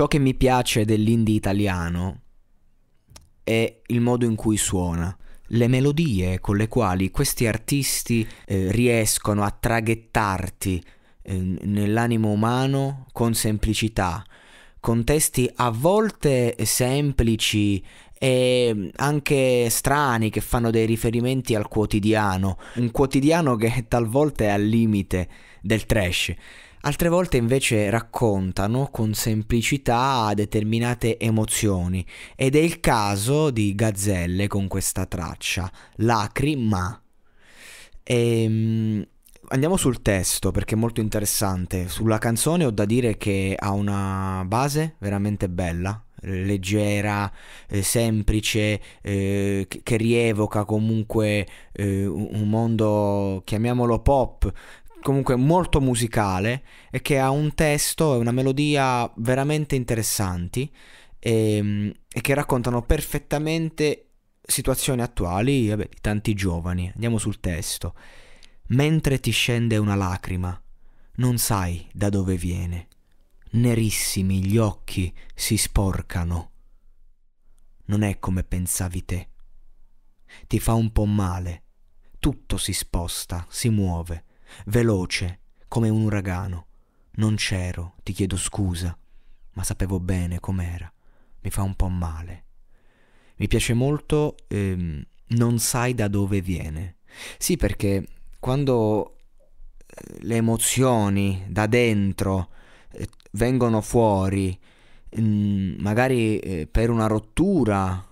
ciò che mi piace dell'indie italiano è il modo in cui suona le melodie con le quali questi artisti eh, riescono a traghettarti eh, nell'animo umano con semplicità, con testi a volte semplici e mm, anche strani che fanno dei riferimenti al quotidiano, un quotidiano che talvolta è al limite del trash. Altre volte invece raccontano con semplicità determinate emozioni ed è il caso di Gazzelle con questa traccia, Lacri ma. Ehm, andiamo sul testo perché è molto interessante. Sulla canzone ho da dire che ha una base veramente bella, leggera, eh, semplice, eh, che, che rievoca comunque eh, un mondo, chiamiamolo pop, comunque molto musicale e che ha un testo e una melodia veramente interessanti e, ehm, e che raccontano perfettamente situazioni attuali vabbè, di tanti giovani. Andiamo sul testo. Mentre ti scende una lacrima, non sai da dove viene. Nerissimi gli occhi si sporcano. Non è come pensavi te. Ti fa un po' male. Tutto si sposta, si muove veloce, come un uragano. Non c'ero, ti chiedo scusa, ma sapevo bene com'era. Mi fa un po' male. Mi piace molto ehm, Non sai da dove viene. Sì, perché quando eh, le emozioni da dentro eh, vengono fuori, mh, mm, magari eh, per una rottura,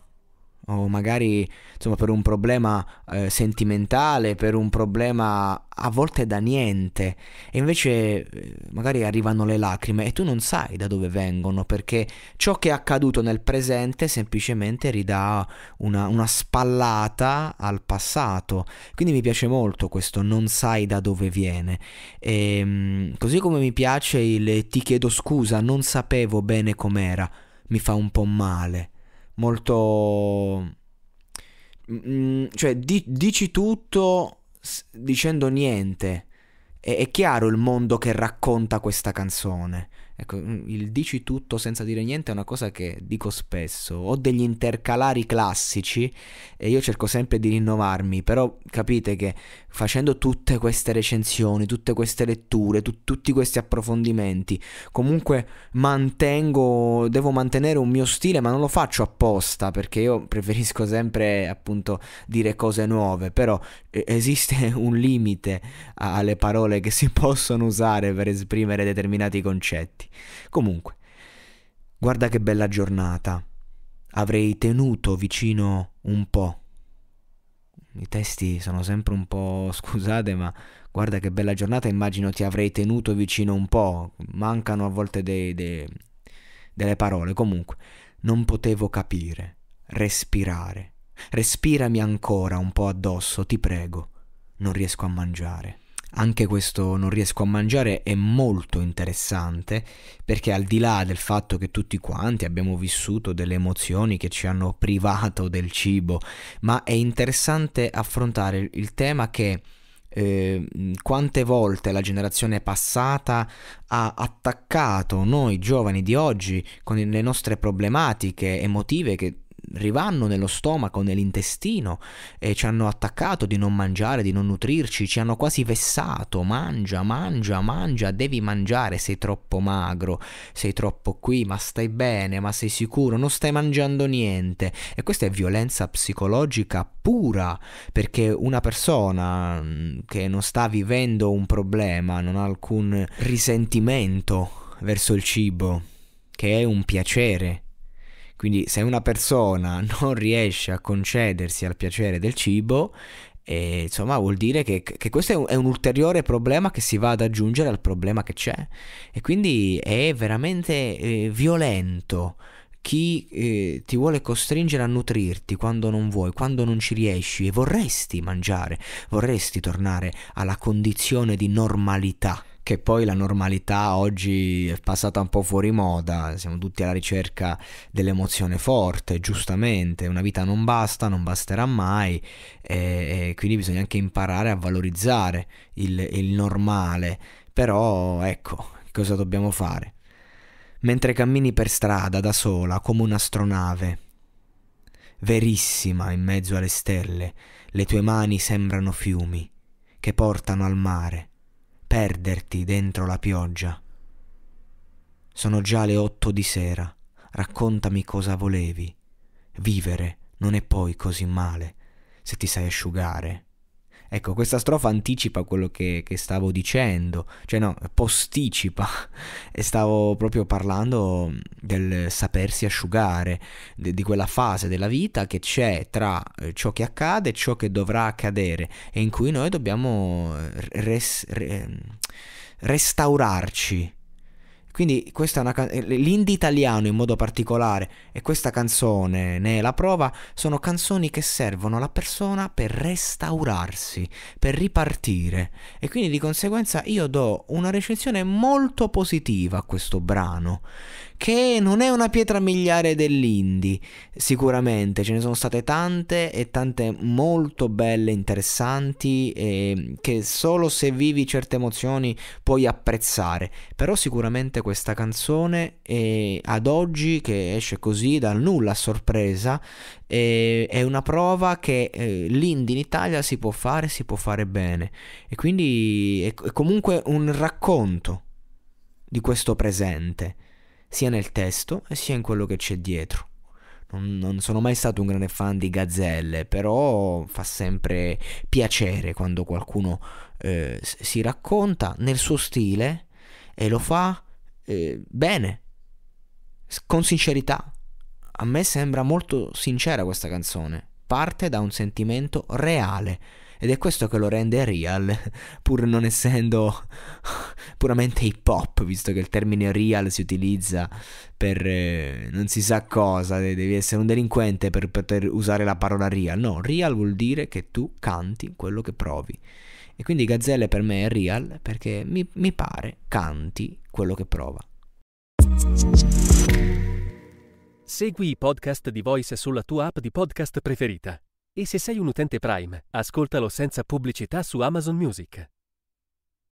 o magari insomma, per un problema eh, sentimentale, per un problema a volte da niente e invece eh, magari arrivano le lacrime e tu non sai da dove vengono perché ciò che è accaduto nel presente semplicemente ridà una, una spallata al passato. Quindi mi piace molto questo non sai da dove viene. E, ehm, così come mi piace il ti chiedo scusa, non sapevo bene com'era, mi fa un po' male molto Mm, mm, cioè di, dici tutto dicendo niente. È, è chiaro il mondo che racconta questa canzone. Ecco, mm, il dici tutto senza dire niente è una cosa che dico spesso. Ho degli intercalari classici e io cerco sempre di rinnovarmi, però capite che facendo tutte queste recensioni, tutte queste letture, tu- tutti questi approfondimenti, comunque mantengo, devo mantenere un mio stile, ma non lo faccio apposta perché io preferisco sempre appunto dire cose nuove, però eh, esiste un limite alle parole che si possono usare per esprimere determinati concetti. Comunque, guarda che bella giornata. Avrei tenuto vicino un po'. I testi sono sempre un po'... scusate, ma guarda che bella giornata, immagino ti avrei tenuto vicino un po'. Mancano a volte dei, dei, delle parole. Comunque, non potevo capire. Respirare. Respirami ancora un po' addosso, ti prego. Non riesco a mangiare. Anche questo non riesco a mangiare è molto interessante perché al di là del fatto che tutti quanti abbiamo vissuto delle emozioni che ci hanno privato del cibo, ma è interessante affrontare il tema che eh, quante volte la generazione passata ha attaccato noi giovani di oggi con le nostre problematiche emotive che rivanno nello stomaco, nell'intestino e ci hanno attaccato di non mangiare, di non nutrirci, ci hanno quasi vessato, mangia, mangia, mangia, devi mangiare, sei troppo magro, sei troppo qui, ma stai bene, ma sei sicuro, non stai mangiando niente. E questa è violenza psicologica pura, perché una persona mm, che non sta vivendo un problema, non ha alcun risentimento verso il cibo, che è un piacere quindi se una persona non riesce a concedersi al piacere del cibo, e eh, insomma, vuol dire che, che questo è un, è un, ulteriore problema che si va ad aggiungere al problema che c'è. E quindi è veramente eh, violento chi eh, ti vuole costringere a nutrirti quando non vuoi, quando non ci riesci e vorresti mangiare, vorresti tornare alla condizione di normalità che poi la normalità oggi è passata un po' fuori moda, siamo tutti alla ricerca dell'emozione forte, giustamente, una vita non basta, non basterà mai, e, e quindi bisogna anche imparare a valorizzare il, il normale, però ecco, cosa dobbiamo fare? Mentre cammini per strada da sola, come un'astronave, verissima in mezzo alle stelle, le tue mani sembrano fiumi che portano al mare perderti dentro la pioggia. Sono già le otto di sera, raccontami cosa volevi. Vivere non è poi così male se ti sai asciugare. Ecco, questa strofa anticipa quello che, che stavo dicendo, cioè no, posticipa. E stavo proprio parlando del sapersi asciugare, de, di quella fase della vita che c'è tra eh, ciò che accade e ciò che dovrà accadere e in cui noi dobbiamo eh, res, re, restaurarci quindi questa è una can- l'inditaliano in modo particolare e questa canzone ne è la prova, sono canzoni che servono alla persona per restaurarsi, per ripartire e quindi di conseguenza io do una recensione molto positiva a questo brano che non è una pietra miliare dell'indie, sicuramente, ce ne sono state tante e tante molto belle, interessanti, e ehm, che solo se vivi certe emozioni puoi apprezzare, però sicuramente questa canzone è, eh, ad oggi, che esce così dal nulla a sorpresa, è, eh, è una prova che eh, l'indie in Italia si può fare, si può fare bene e quindi è, è comunque un racconto di questo presente sia nel testo sia in quello che c'è dietro. Non, non, sono mai stato un grande fan di gazzelle, però fa sempre piacere quando qualcuno eh, si racconta nel suo stile e lo fa eh, bene, con sincerità. A me sembra molto sincera questa canzone, parte da un sentimento reale ed è questo che lo rende real, pur non essendo puramente hip hop, visto che il termine real si utilizza per eh, non si sa cosa, devi essere un delinquente per poter usare la parola real. No, real vuol dire che tu canti quello che provi. E quindi Gazzelle per me è real perché mi, mi pare canti quello che prova. Segui i podcast di Voice sulla tua app di podcast preferita. E se sei un utente Prime, ascoltalo senza pubblicità su Amazon Music.